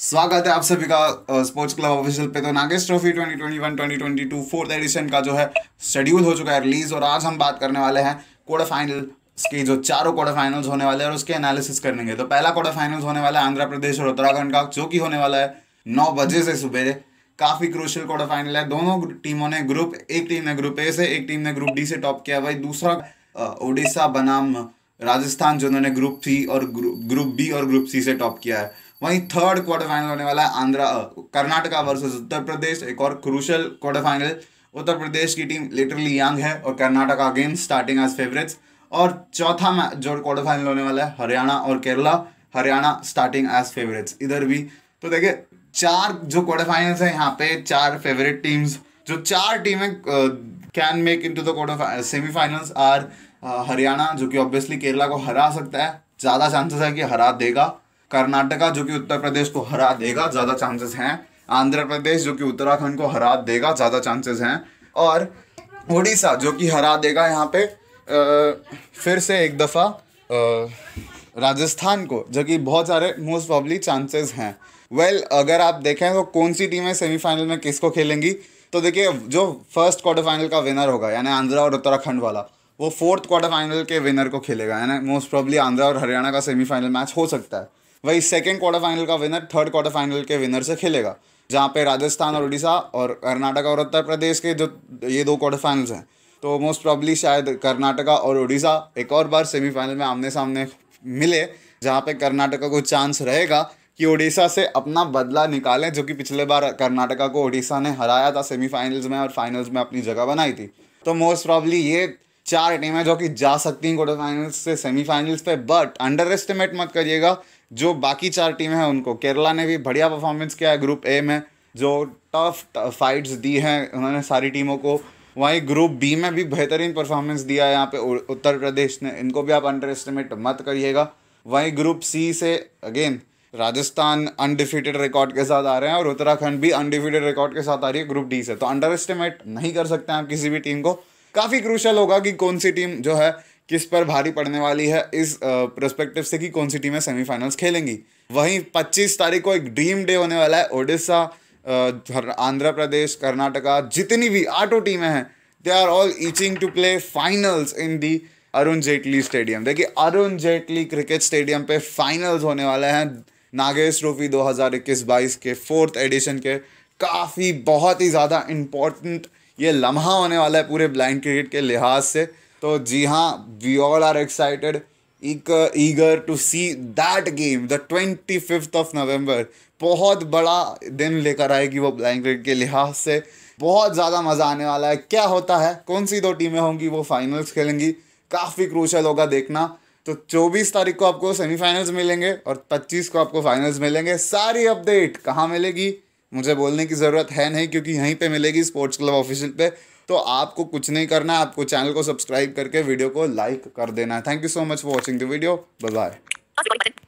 स्वागत है आप सभी का स्पोर्ट्स क्लब ऑफिशियल पे तो नागेश ट्रॉफी 2021 2022 फोर्थ एडिशन का जो है शेड्यूल हो चुका है रिलीज और आज हम बात करने वाले हैं क्वार्टर फाइनल के जो चारों क्वार्टर फाइनल्स होने वाले हैं और उसके एनालिसिस करेंगे तो पहला क्वार्टर फाइनल्स होने वाला है आंध्र प्रदेश और उत्तराखंड का जो कि होने वाला है नौ बजे से सुबह काफ़ी क्रोशियल क्वार्टर फाइनल है दोनों टीमों ने ग्रुप एक टीम ने ग्रुप ए से एक टीम ने ग्रुप डी से टॉप किया भाई दूसरा उड़ीसा बनाम राजस्थान जिन्होंने ग्रुप सी और ग्रुप बी और ग्रुप सी से टॉप किया है वहीं थर्ड क्वार्टर फाइनल होने वाला है आंध्रा कर्नाटका वर्सेस उत्तर प्रदेश एक और crucial quarter final Uttar Pradesh की टीम लिटरली यंग है और Karnataka again starting as favourites और चौथा मैच जो क्वार्टर फाइनल होने वाला है हरियाणा और Kerala Haryana starting as favourites इधर भी तो देखिए चार जो क्वार्टर फाइनल्स हैं यहाँ पे चार फेवरेट टीम्स जो चार टीमें can make in to the quarter semifinals are Haryana जो कि ऑब्वियसली केरला को हरा सकता है ज़्यादा चांसेस है कि हरा देगा कर्नाटका जो कि उत्तर प्रदेश को हरा देगा ज़्यादा चांसेस हैं आंध्र प्रदेश जो कि उत्तराखंड को हरा देगा ज़्यादा चांसेस हैं और उड़ीसा जो कि हरा देगा यहाँ पे फिर से एक दफ़ा राजस्थान को जो कि बहुत सारे मोस्ट प्रॉब्ली चांसेस हैं वेल well, अगर आप देखें तो कौन सी टीमें सेमीफाइनल में किसको खेलेंगी तो देखिए जो फर्स्ट क्वार्टर फाइनल का विनर होगा यानी आंध्रा और उत्तराखंड वाला वो फोर्थ क्वार्टर फाइनल के विनर को खेलेगा यानी मोस्ट प्रॉब्ली आंध्रा और हरियाणा का सेमीफाइनल मैच हो सकता है वही सेकेंड क्वार्टर फाइनल का विनर थर्ड क्वार्टर फाइनल के विनर से खेलेगा जहाँ पे राजस्थान और उड़ीसा और कर्नाटका और उत्तर प्रदेश के जो ये दो क्वार्टर फाइनल्स हैं तो मोस्ट प्रॉब्ली शायद कर्नाटका और उड़ीसा एक और बार सेमीफाइनल में आमने सामने मिले जहाँ पे कर्नाटका को चांस रहेगा कि उड़ीसा से अपना बदला निकालें जो कि पिछले बार कर्नाटका को उड़ीसा ने हराया था सेमीफाइनल्स में और फाइनल्स में अपनी जगह बनाई थी तो मोस्ट प्रॉब्ली ये चार टीमें जो कि जा सकती हैं क्वार्टर फाइनल्स से सेमीफाइनल्स पे बट अंडर एस्टिमेट मत करिएगा जो बाकी चार टीमें हैं उनको केरला ने भी बढ़िया परफॉर्मेंस किया है ग्रुप ए में जो टफ फाइट्स दी हैं उन्होंने सारी टीमों को वहीं ग्रुप बी में भी बेहतरीन परफॉर्मेंस दिया है यहाँ पे उत्तर प्रदेश ने इनको भी आप अंडर एस्टिमेट मत करिएगा वहीं ग्रुप सी से अगेन राजस्थान अनडिफिटेड रिकॉर्ड के साथ आ रहे हैं और उत्तराखंड भी अनडिफिटेड रिकॉर्ड के साथ आ रही है ग्रुप डी से तो अंडर एस्टिमेट नहीं कर सकते हैं आप किसी भी टीम को काफ़ी क्रूशल होगा कि कौन सी टीम जो है किस पर भारी पड़ने वाली है इस प्रस्पेक्टिव से कि कौन सी टीमें सेमीफाइनल्स खेलेंगी वहीं 25 तारीख को एक ड्रीम डे होने वाला है ओडिशा आंध्र प्रदेश कर्नाटका जितनी भी आठों टीमें हैं they are all itching to play finals in the Arun Jaitley stadium देखिए अरुण जेटली क्रिकेट स्टेडियम पे फाइनल्स होने वाले हैं नागेश ट्रॉफी 2021-22 के फोर्थ एडिशन के काफ़ी बहुत ही ज़्यादा इम्पोर्टेंट ये लम्हा होने वाला है पूरे ब्लाइंड क्रिकेट के लिहाज से तो जी हाँ we all are excited eager to see that game the twenty fifth of November बहुत बड़ा दिन लेकर आएगी वो ब्लाइंड क्रिकेट के लिहाज से बहुत ज़्यादा मज़ा आने वाला है क्या होता है कौन सी दो टीमें होंगी वो फाइनल्स खेलेंगी काफ़ी क्रूशल होगा देखना तो 24 तारीख को आपको सेमीफाइनल्स मिलेंगे और 25 को आपको फाइनल्स मिलेंगे सारी अपडेट कहाँ मिलेगी मुझे बोलने की ज़रूरत है नहीं क्योंकि यहीं पे मिलेगी स्पोर्ट्स क्लब ऑफिशियल पे तो आपको कुछ नहीं करना आपको चैनल को सब्सक्राइब करके वीडियो को लाइक कर देना है thank you so much for watching the video bye